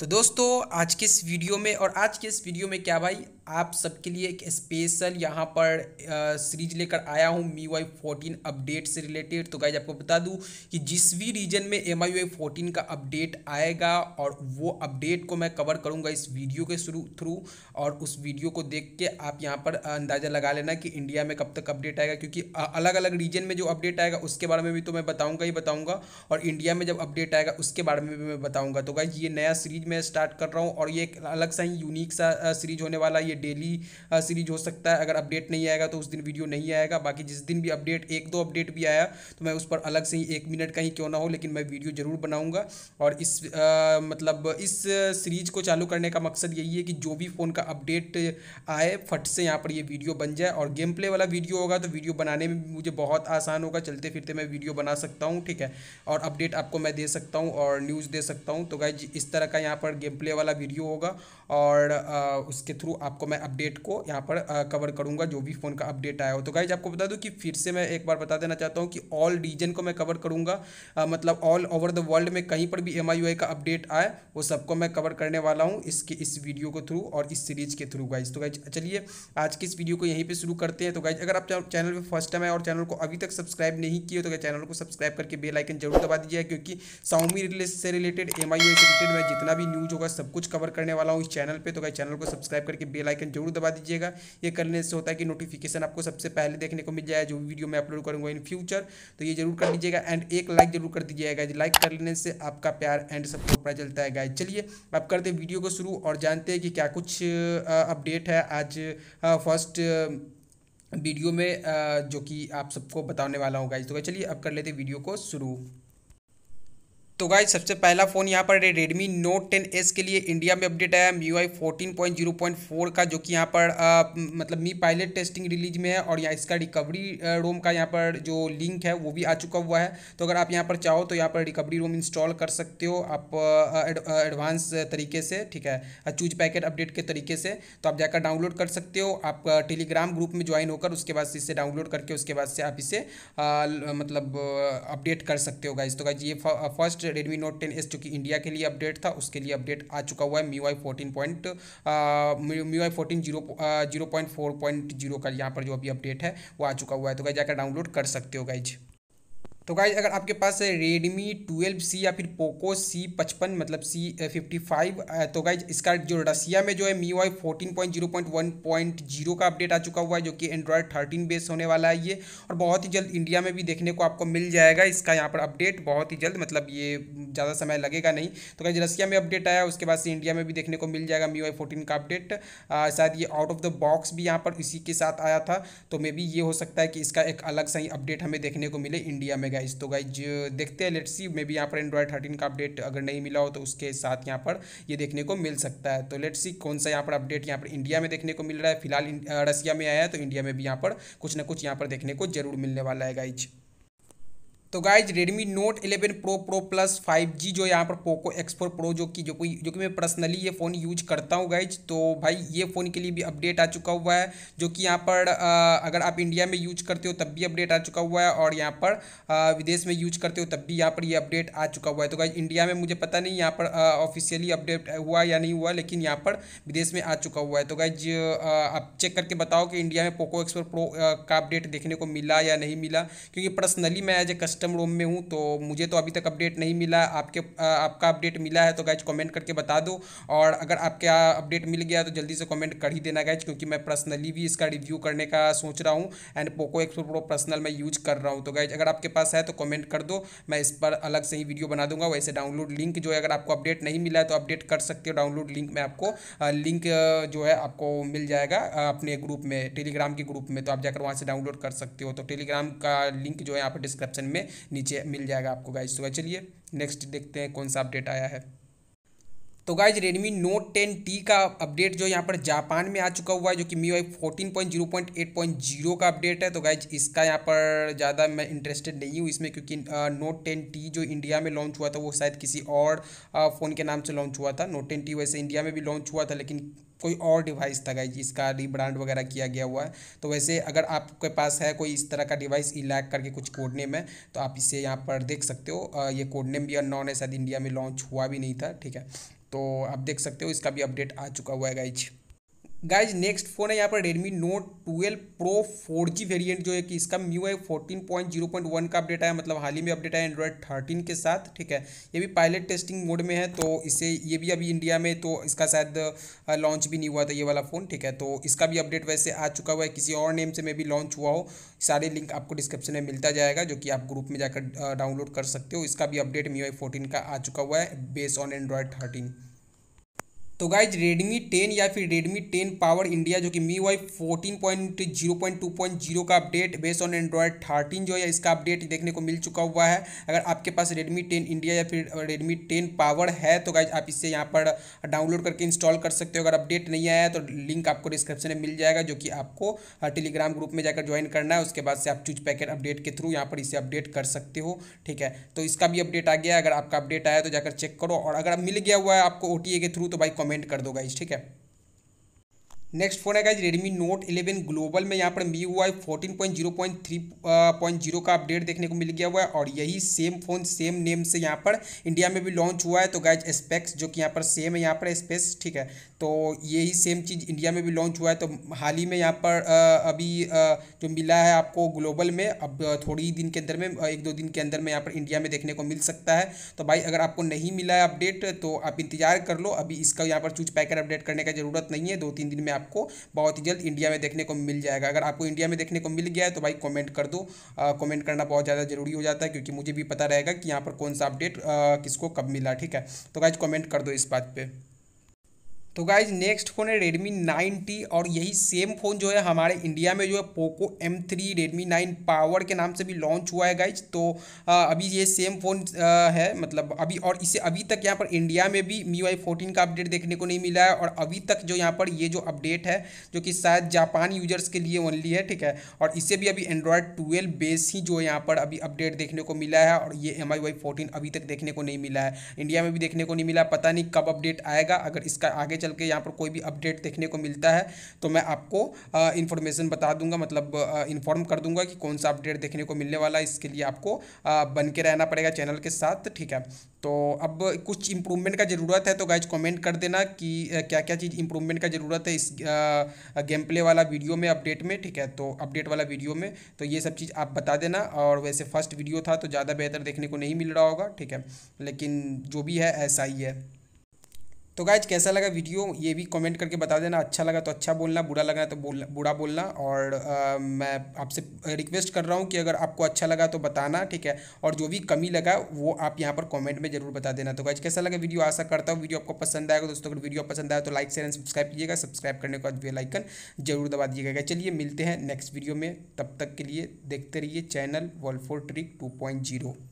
तो दोस्तों आज के इस वीडियो में और आज के इस वीडियो में क्या भाई आप सबके लिए एक स्पेशल यहाँ पर सीरीज लेकर आया हूँ मी वाई फोर्टीन अपडेट से रिलेटेड तो गाइज आपको बता दूँ कि जिस भी रीजन में एम आई वाई फोर्टीन का अपडेट आएगा और वो अपडेट को मैं कवर करूँगा इस वीडियो के शुरू थ्रू और उस वीडियो को देख के आप यहाँ पर अंदाज़ा लगा लेना कि इंडिया में कब तक अपडेट आएगा क्योंकि अलग अलग रीजन में जो अपडेट आएगा उसके बारे में भी तो मैं बताऊँगा ही बताऊँगा और इंडिया में जब अपडेट आएगा उसके बारे में भी मैं बताऊँगा तो गाइज ये नया सीरीज मैं स्टार्ट कर रहा हूँ और ये एक अलग सा ही यूनिक सा सीरीज होने वाला ये डेली सीरीज uh, हो सकता है अगर अपडेट नहीं आएगा तो उस दिन वीडियो नहीं आएगा बाकी जिस दिन भी अपडेट एक दो अपडेट भी आया तो मैं उस पर अलग से ही एक मिनट का ही क्यों ना हो लेकिन मैं वीडियो ज़रूर बनाऊँगा और इस आ, uh, मतलब इस सीरीज uh, को चालू करने का मकसद यही है कि जो भी फ़ोन का अपडेट आए फट से यहाँ पर ये यह वीडियो बन जाए और गेम प्ले वाला वीडियो होगा तो वीडियो बनाने में मुझे बहुत आसान होगा चलते फिरते मैं वीडियो बना सकता हूँ ठीक है और अपडेट आपको मैं दे सकता हूँ और न्यूज़ दे सकता हूँ तो गाइज इस तरह का यहाँ पर गेम प्ले वाला वीडियो होगा और आ, उसके थ्रू आपको मैं अपडेट को यहाँ पर कवर करूँगा जो भी फ़ोन का अपडेट आया हो तो गाइज आपको बता दूँ कि फिर से मैं एक बार बता देना चाहता हूँ कि ऑल रीजन को मैं कवर करूँगा मतलब ऑल ओवर द वर्ल्ड में कहीं पर भी एम का अपडेट आए वो सबको मैं कवर करने वाला हूँ इसके इस वीडियो के थ्रू और इस सीरीज़ के थ्रू गाइज तो गाइज चलिए आज की इस वीडियो को यहीं पर शुरू करते हैं तो गाइज अगर आप चैनल पर फर्स्ट टाइम आए और चैनल को अभी तक सब्सक्राइब नहीं किए तो चैनल को सब्सक्राइब करके बेल आइकन जरूर दबा दीजिए क्योंकि साउमी से रिलेटेड एम से रिलेटेड मैं जितना भी न्यूज़ होगा सब कुछ कवर करने वाला हूँ इस चैनल पर तो गाइज चैनल को सब्सक्राइब करके बेल आइकन जरूर दबा दीजिएगा ये करने से होता है कि नोटिफिकेशन आपको सबसे पहले देखने को मिल जाए जो वीडियो मैं अपलोड करूँगा इन फ्यूचर तो ये जरूर कर दीजिएगा एंड एक लाइक जरूर कर दीजिएगा लाइक कर लेने से आपका प्यार एंड सपोर्ट पता चलता है गाइज चलिए अब करते हैं वीडियो को शुरू और जानते हैं कि क्या कुछ अपडेट है आज फर्स्ट वीडियो में जो कि आप सबको बताने वाला हूँ गाइज तो चलिए अब कर लेते वीडियो को शुरू तो गाइज सबसे पहला फ़ोन यहाँ पर रेडमी नोट टेन एस के लिए इंडिया में अपडेट आया MIUI fourteen point zero point four का जो कि यहाँ पर आ, मतलब मी पायलट टेस्टिंग रिलीज में है और यहाँ इसका रिकवरी रोम का यहाँ पर जो लिंक है वो भी आ चुका हुआ है तो अगर आप यहाँ पर चाहो तो यहाँ पर रिकवरी रोम इंस्टॉल कर सकते हो आप एडवांस तरीके से ठीक है चूज पैकेट अपडेट के तरीके से तो आप जाकर डाउनलोड कर सकते हो आप टेलीग्राम ग्रुप में ज्वाइन होकर उसके बाद इसे डाउनलोड करके उसके बाद से आप इसे मतलब अपडेट कर सकते हो गाइज तो गाइज ये first Redmi Note ten S जो कि इंडिया के लिए अपडेट था उसके लिए अपडेट आ चुका हुआ है MIUI fourteen point MIUI fourteen zero zero point four point zero का यहाँ पर जो अभी अपडेट है वो आ चुका हुआ है तो गाइज जाकर डाउनलोड कर सकते हो गाइज तो गाइज अगर आपके पास रेडमी ट्वेल्व सी या फिर पोको सी पचपन मतलब सी फिफ्टी फाइव तो गाइज इसका जो रसिया में जो है MIUI fourteen point zero point one point zero का अपडेट आ चुका हुआ है जो कि एंड्रॉयड थर्टीन बेस होने वाला है ये और बहुत ही जल्द इंडिया में भी देखने को आपको मिल जाएगा इसका यहाँ पर अपडेट बहुत ही जल्द मतलब ये ज़्यादा समय लगेगा नहीं तो गाइज रसिया में अपडेट आया उसके बाद से इंडिया में भी देखने को मिल जाएगा मी वाई फोर्टीन का अपडेट शायद ये आउट ऑफ द बॉक्स भी यहाँ पर इसी के साथ आया था तो मे बी ये हो सकता है कि इसका एक अलग सा ही अपडेट हमें देखने को मिले इंडिया में गाइज तो गाइज देखते हैं लेट्स सी मे बी यहाँ पर एंड्रॉयड थर्टीन का अपडेट अगर नहीं मिला हो तो उसके साथ यहाँ पर ये देखने को मिल सकता है तो लेट्स सी कौन सा यहाँ पर अपडेट यहाँ पर इंडिया में देखने को मिल रहा है फिलहाल रसिया में आया है तो इंडिया में भी यहाँ पर कुछ ना कुछ यहाँ पर देखने को जरूर मिलने वाला है गाइज तो guys Redmi Note 11 Pro Pro Plus 5G जो यहाँ पर पोको X4 Pro जो कि जो कोई जो कि मैं पर्सनली ये फ़ोन यूज करता हूँ गाइज तो भाई ये फ़ोन के लिए भी अपडेट आ चुका हुआ है जो कि यहाँ पर आ, अगर आप इंडिया में यूज करते हो तब भी अपडेट आ चुका हुआ है और यहाँ पर आ, विदेश में यूज करते हो तब भी यहाँ पर ये यह अपडेट आ चुका हुआ है तो गाइज इंडिया में मुझे पता नहीं यहाँ पर ऑफिशियली अपडेट हुआ या नहीं हुआ लेकिन यहाँ पर विदेश में आ चुका हुआ है तो गाइज आप चेक करके बताओ कि इंडिया में पोको एक्सपोर प्रो का अपडेट देखने को मिला या नहीं मिला क्योंकि पर्सनली मैं एज ए कस्टम रूम में हूँ तो मुझे तो अभी तक अपडेट नहीं मिला आपके आपका अपडेट मिला है तो गैज कमेंट करके बता दो और अगर आपका अपडेट मिल गया तो जल्दी से कमेंट कर ही देना गैज क्योंकि मैं पर्सनली भी इसका रिव्यू करने का सोच रहा हूँ and Poco X four Pro personal मैं यूज कर रहा हूँ तो गैज अगर आपके पास है तो कमेंट कर दो मैं इस पर अलग से ही वीडियो बना दूंगा वैसे डाउनलोड लिंक जो है अगर आपको अपडेट नहीं मिला है तो अपडेट कर सकते हो डाउनलोड लिंक में आपको लिंक जो है आपको मिल जाएगा अपने ग्रुप में टेलीग्राम के ग्रुप में तो आप जाकर वहाँ से डाउनलोड कर सकते हो तो टेलीग्राम का लिंक जो है यहाँ पर डिस्क्रिप्शन में नीचे मिल जाएगा आपको गाइज तो चलिए नेक्स्ट देखते हैं कौन सा अपडेट आया है तो guys Redmi Note ten T का अपडेट जो यहाँ पर जापान में आ चुका हुआ है जो कि MIUI fourteen point zero point eight point zero का अपडेट है तो गाइज इसका यहाँ पर ज़्यादा मैं इंटरेस्टेड नहीं हूँ इसमें क्योंकि नोट टेन टी जो इंडिया में लॉन्च हुआ था वो शायद किसी और फ़ोन के नाम से लॉन्च हुआ था नोट टेन टी वैसे इंडिया में भी लॉन्च हुआ था लेकिन कोई और डिवाइस था गाइज इसका रीब्रांड वगैरह किया गया हुआ है तो वैसे अगर आपके पास है कोई इस तरह का डिवाइस इलैक करके कुछ कोड नेम है तो आप इसे यहाँ पर देख सकते हो ये कोड नेम भी अनॉन है शायद इंडिया में लॉन्च हुआ भी नहीं था ठीक है तो आप देख सकते हो इसका भी अपडेट आ चुका हुआ है गाइज गाइज नेक्स्ट फ़ोन है यहाँ पर Redmi Note 12 Pro 4G variant जो है कि इसका म्यू पॉइंट वन का अपडेट आया मतलब हाल ही में अपडेट आया एंड्रॉयड थर्टीन के साथ ठीक है ये भी पायलट टेस्टिंग मोड में है तो इसे ये भी अभी इंडिया में तो इसका शायद लॉन्च भी नहीं हुआ था ये वाला फ़ोन ठीक है तो इसका भी अपडेट वैसे आ चुका हुआ है किसी और नेम से मे भी लॉन्च हुआ हो सारे लिंक आपको डिस्क्रिप्शन में मिलता जाएगा जो कि आप ग्रुप में जाकर डाउनलोड कर सकते हो इसका भी अपडेट म्यू आई का आ चुका हुआ है बेस ऑन एंड्रॉयड थर्टीन तो गाइज रेडमी टेन या फिर रेडमी टेन पावर इंडिया जो कि MIUI fourteen point zero point two point zero का update based on Android thirteen जो है इसका अपडेट देखने को मिल चुका हुआ है अगर आपके पास रेडमी टेन इंडिया या फिर रेडमी टेन पावर है तो गाइज आप इसे यहाँ पर डाउनलोड करके इंस्टॉल कर सकते हो अगर अपडेट नहीं आया है तो लिंक आपको डिस्क्रिप्शन में मिल जाएगा जो कि आपको टेलीग्राम ग्रुप में जाकर ज्वाइन करना है उसके बाद से आप चूज पैकेट अपडेट के थ्रू यहाँ पर इसे अपडेट कर सकते हो ठीक है तो इसका भी अपडेट आ गया अगर आपका अपडेट आया तो जाकर चेक करो और अगर मिल गया हुआ है आपको ओ के थ्रू तो भाई कमेंट कर दो गाइज ठीक है नेक्स्ट फोन है गाइज रेडमी नोट 11 ग्लोबल में यहाँ पर मी हुआ है fourteen point zero point three point zero का अपडेट देखने को मिल गया हुआ है और यही सेम फोन सेम नेम से यहाँ पर इंडिया में भी लॉन्च हुआ है तो गाइज स्पेक्स जो कि यहाँ पर सेम है यहाँ पर स्पेस ठीक है तो यही सेम चीज़ इंडिया में भी लॉन्च हुआ है तो हाल ही में यहाँ पर अभी जो मिला है आपको ग्लोबल में अब थोड़ी ही दिन के अंदर में एक दो दिन के अंदर में यहाँ पर इंडिया में देखने को मिल सकता है तो भाई अगर आपको नहीं मिला है अपडेट तो आप इंतजार कर लो अभी इसका यहाँ पर चूज पैकर अपडेट करने का जरूरत नहीं है दो तीन दिन में आपको बहुत ही जल्द इंडिया में देखने को मिल जाएगा अगर आपको इंडिया में देखने को मिल गया है तो भाई कमेंट कर दो कमेंट करना बहुत ज़्यादा ज़रूरी हो जाता है क्योंकि मुझे भी पता रहेगा कि यहाँ पर कौन सा अपडेट किसको कब मिला ठीक है तो गाइज कॉमेंट कर दो इस बात पर तो गाइज नेक्स्ट फ़ोन है रेडमी नाइन टी और यही सेम फ़ोन जो है हमारे इंडिया में जो है Poco M three Redmi nine power के नाम से भी लॉन्च हुआ है गाइज तो अभी ये सेम फ़ोन है मतलब अभी और इसे अभी तक यहाँ पर इंडिया में भी मी वाई फोर्टीन का अपडेट देखने को नहीं मिला है और अभी तक जो यहाँ पर ये जो अपडेट है जो कि शायद जापान यूजर्स के लिए ओनली है ठीक है और इसे भी अभी एंड्रॉयड ट्वेल्व बेस ही जो यहाँ पर अभी अपडेट देखने को मिला है और ये एम आई वाई फोर्टीन अभी तक देखने को नहीं मिला है इंडिया में भी देखने को नहीं मिला पता नहीं कब अपडेट आएगा अगर इसका आगे चल चल के यहाँ पर कोई भी अपडेट देखने को मिलता है तो मैं आपको इन्फॉर्मेशन बता दूंगा मतलब इन्फॉर्म कर दूंगा कि कौन सा अपडेट देखने को मिलने वाला है इसके लिए आपको बन के रहना पड़ेगा चैनल के साथ ठीक है तो अब कुछ इम्प्रूवमेंट का ज़रूरत है तो गाइज कमेंट कर देना कि क्या क्या चीज़ इम्प्रूवमेंट का ज़रूरत है इस गेम प्ले वाला वीडियो में अपडेट में ठीक है तो अपडेट वाला वीडियो में तो ये सब चीज़ आप बता देना और वैसे फर्स्ट वीडियो था तो ज़्यादा बेहतर देखने को नहीं मिल रहा होगा ठीक है लेकिन जो भी है ऐसा ही है तो गाइज कैसा लगा वीडियो ये भी कमेंट करके बता देना अच्छा लगा तो अच्छा बोलना बुरा लगा तो बोल बुरा बोलना और आ, मैं आपसे रिक्वेस्ट कर रहा हूँ कि अगर आपको अच्छा लगा तो बताना ठीक है और जो भी कमी लगा वो आप यहाँ पर कमेंट में जरूर बता देना तो गाइज कैसा लगा वीडियो आशा करता हूँ वीडियो आपको पसंद आएगा दोस्तों अगर वीडियो पसंद आया तो लाइक शेयर एंड सब्सक्राइब कीजिएगा सब्सक्राइब करने के बाद बेल जरूर दबा दीजिएगा चलिए मिलते हैं नेक्स्ट वीडियो में तब तक के लिए देखते रहिए चैनल फोर ट्रिक टू